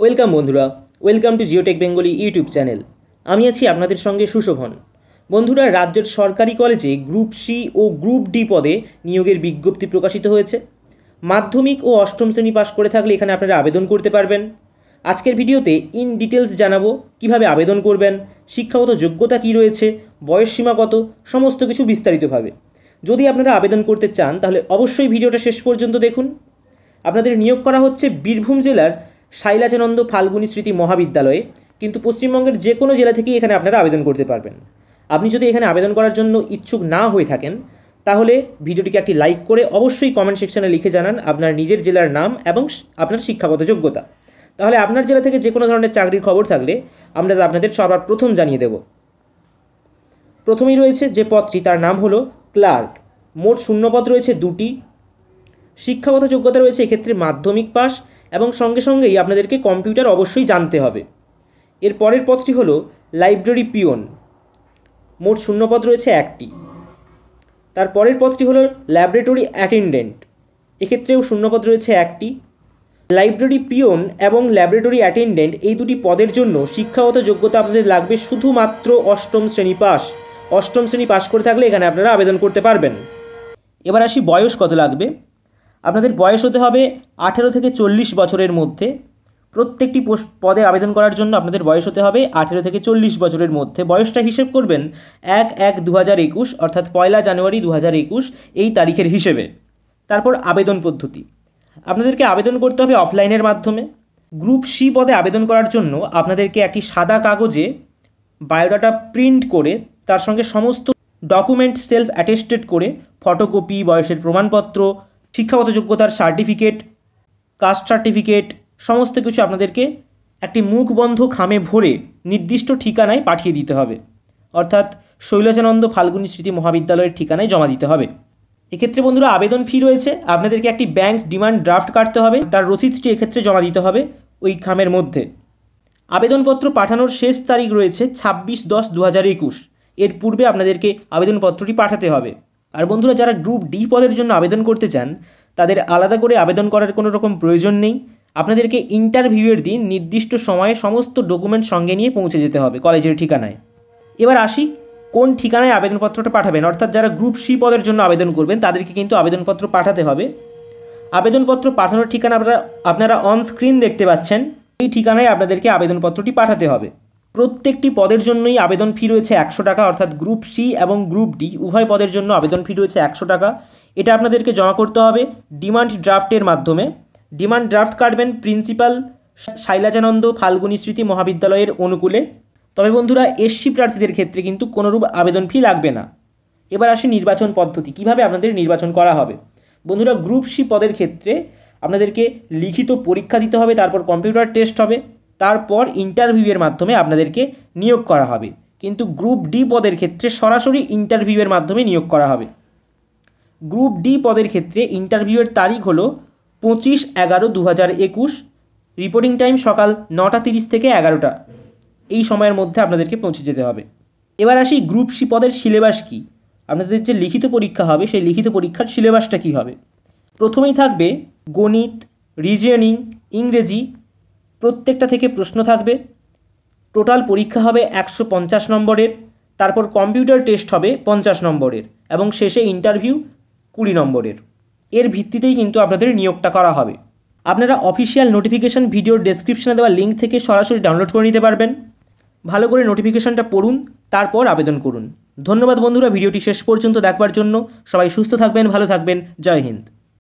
welcome বন্ধুরা welcome to Geotech Bengali YouTube channel আমি আছি আপনাদের সঙ্গে সুশোভন বন্ধুরা রাজ্যের সরকারি কলেজে গ্রুপ সি ও গ্রুপ ডি পদে নিয়োগের বিজ্ঞপ্তি প্রকাশিত হয়েছে মাধ্যমিক ও অষ্টম শ্রেণী পাশ করে থাকলে এখানে আপনারা আবেদন করতে পারবেন আজকের ভিডিওতে ইন ডিটেলস জানাবো কিভাবে আবেদন করবেন শিক্ষাগত যোগ্যতা কি রয়েছে বয়স সীমা কত সমস্ত কিছু বিস্তারিতভাবে যদি আপনারা আবেদন করতে চান তাহলে অবশ্যই ভিডিওটা শেষ পর্যন্ত দেখুন আপনাদের নিয়োগ করা হচ্ছে বীরভূম জেলার শাইলাচানন্দ ফাল্গুনী স্মৃতি মহাবিদ্যালয়ে কিন্তু পশ্চিমবঙ্গের যে কোনো জেলা থেকেই এখানে আপনারা আবেদন করতে পারবেন আপনি যদি এখানে আবেদন করার জন্য ইচ্ছুক না হয়ে থাকেন তাহলে ভিডিওটিকে একটি লাইক করে অবশ্যই কমেন্ট সেকশনে লিখে জানান আপনার নিজের জেলার নাম এবং আপনার শিক্ষাগত যোগ্যতা তাহলে আপনার জেলা থেকে যে কোনো ধরনের চাকরির খবর থাকলে আমরা আপনাদের সবার প্রথম জানিয়ে দেব প্রথমেই রয়েছে যে পদটি তার নাম হলো ক্লার্ক মোট শূন্যপদ রয়েছে দুটি শিক্ষাগত যোগ্যতা রয়েছে এক্ষেত্রে মাধ্যমিক পাশ এবং সঙ্গে সঙ্গেই আপনাদেরকে কম্পিউটার অবশ্যই জানতে হবে এর পরের পথটি হল লাইব্রেরি পিওন মোট শূন্যপদ রয়েছে একটি তার পরের পথটি হলো ল্যাবরেটরি অ্যাটেন্ডেন্ট এক্ষেত্রেও শূন্যপদ রয়েছে একটি লাইব্রেরি পিওন এবং ল্যাবরেটরি অ্যাটেন্ডেন্ট এই দুটি পদের জন্য শিক্ষাগত যোগ্যতা আপনাদের লাগবে শুধুমাত্র অষ্টম শ্রেণী পাস অষ্টম শ্রেণী পাস করে থাকলে এখানে আপনারা আবেদন করতে পারবেন এবার আসি বয়স কত লাগবে আপনাদের বয়স হতে হবে আঠেরো থেকে চল্লিশ বছরের মধ্যে প্রত্যেকটি পদে আবেদন করার জন্য আপনাদের বয়স হতে হবে আঠেরো থেকে চল্লিশ বছরের মধ্যে বয়সটা হিসেব করবেন এক এক দু হাজার একুশ অর্থাৎ পয়লা জানুয়ারি দু হাজার একুশ এই তারিখের হিসেবে তারপর আবেদন পদ্ধতি আপনাদেরকে আবেদন করতে হবে অফলাইনের মাধ্যমে গ্রুপ সি পদে আবেদন করার জন্য আপনাদেরকে একটি সাদা কাগজে বায়োডাটা প্রিন্ট করে তার সঙ্গে সমস্ত ডকুমেন্ট সেলফ অ্যাটেস্টেড করে ফটোকপি বয়সের প্রমাণপত্র শিক্ষাগত যোগ্যতার সার্টিফিকেট কাস্ট সার্টিফিকেট সমস্ত কিছু আপনাদেরকে একটি মুখবন্ধ খামে ভরে নির্দিষ্ট ঠিকানায় পাঠিয়ে দিতে হবে অর্থাৎ শৈলজানন্দ ফাল্গুনী স্মৃতি মহাবিদ্যালয়ের ঠিকানায় জমা দিতে হবে এক্ষেত্রে বন্ধুরা আবেদন ফি রয়েছে আপনাদেরকে একটি ব্যাংক ডিমান্ড ড্রাফট কাটতে হবে তার রসিদটি এক্ষেত্রে জমা দিতে হবে ওই খামের মধ্যে আবেদনপত্র পাঠানোর শেষ তারিখ রয়েছে ছাব্বিশ দশ দু হাজার একুশ এর পূর্বে আপনাদেরকে আবেদনপত্রটি পাঠাতে হবে আর বন্ধুরা যারা গ্রুপ ডি পদের জন্য আবেদন করতে চান তাদের আলাদা করে আবেদন করার কোনো রকম প্রয়োজন নেই আপনাদেরকে ইন্টারভিউয়ের দিন নির্দিষ্ট সময়ে সমস্ত ডকুমেন্ট সঙ্গে নিয়ে পৌঁছে যেতে হবে কলেজের ঠিকানায় এবার আসি কোন ঠিকানায় আবেদনপত্রটা পাঠাবেন অর্থাৎ যারা গ্রুপ সি পদের জন্য আবেদন করবেন তাদেরকে কিন্তু আবেদনপত্র পাঠাতে হবে আবেদনপত্র পাঠানোর ঠিকানা আপনারা আপনারা অন স্ক্রিন দেখতে পাচ্ছেন এই ঠিকানায় আপনাদেরকে আবেদনপত্রটি পাঠাতে হবে প্রত্যেকটি পদের জন্যই আবেদন ফি রয়েছে একশো টাকা অর্থাৎ গ্রুপ সি এবং গ্রুপ ডি উভয় পদের জন্য আবেদন ফি রয়েছে একশো টাকা এটা আপনাদেরকে জমা করতে হবে ডিমান্ড ড্রাফটের মাধ্যমে ডিমান্ড ড্রাফট কাটবেন প্রিন্সিপাল শাইলাজানন্দ ফাল্গুনী স্মৃতি মহাবিদ্যালয়ের অনুকূলে তবে বন্ধুরা এসসি প্রার্থীদের ক্ষেত্রে কিন্তু কোনোরূপ আবেদন ফি লাগবে না এবার আসে নির্বাচন পদ্ধতি কিভাবে আপনাদের নির্বাচন করা হবে বন্ধুরা গ্রুপ সি পদের ক্ষেত্রে আপনাদেরকে লিখিত পরীক্ষা দিতে হবে তারপর কম্পিউটার টেস্ট হবে তারপর ইন্টারভিউয়ের মাধ্যমে আপনাদেরকে নিয়োগ করা হবে কিন্তু গ্রুপ ডি পদের ক্ষেত্রে সরাসরি ইন্টারভিউয়ের মাধ্যমে নিয়োগ করা হবে গ্রুপ ডি পদের ক্ষেত্রে ইন্টারভিউয়ের তারিখ হলো পঁচিশ এগারো দু হাজার একুশ রিপোর্টিং টাইম সকাল নটা তিরিশ থেকে এগারোটা এই সময়ের মধ্যে আপনাদেরকে পৌঁছে যেতে হবে এবার আসি গ্রুপ সি পদের সিলেবাস কী আপনাদের যে লিখিত পরীক্ষা হবে সেই লিখিত পরীক্ষার সিলেবাসটা কি হবে প্রথমেই থাকবে গণিত রিজিয়নিং ইংরেজি প্রত্যেকটা থেকে প্রশ্ন থাকবে টোটাল পরীক্ষা হবে একশো পঞ্চাশ নম্বরের তারপর কম্পিউটার টেস্ট হবে পঞ্চাশ নম্বরের এবং শেষে ইন্টারভিউ কুড়ি নম্বরের এর ভিত্তিতেই কিন্তু আপনাদের নিয়োগটা করা হবে আপনারা অফিসিয়াল নোটিফিকেশান ভিডিওর ডেসক্রিপশানে দেওয়া লিঙ্ক থেকে সরাসরি ডাউনলোড করে নিতে পারবেন ভালো করে নোটিফিকেশানটা পড়ুন তারপর আবেদন করুন ধন্যবাদ বন্ধুরা ভিডিওটি শেষ পর্যন্ত দেখবার জন্য সবাই সুস্থ থাকবেন ভালো থাকবেন জয় হিন্দ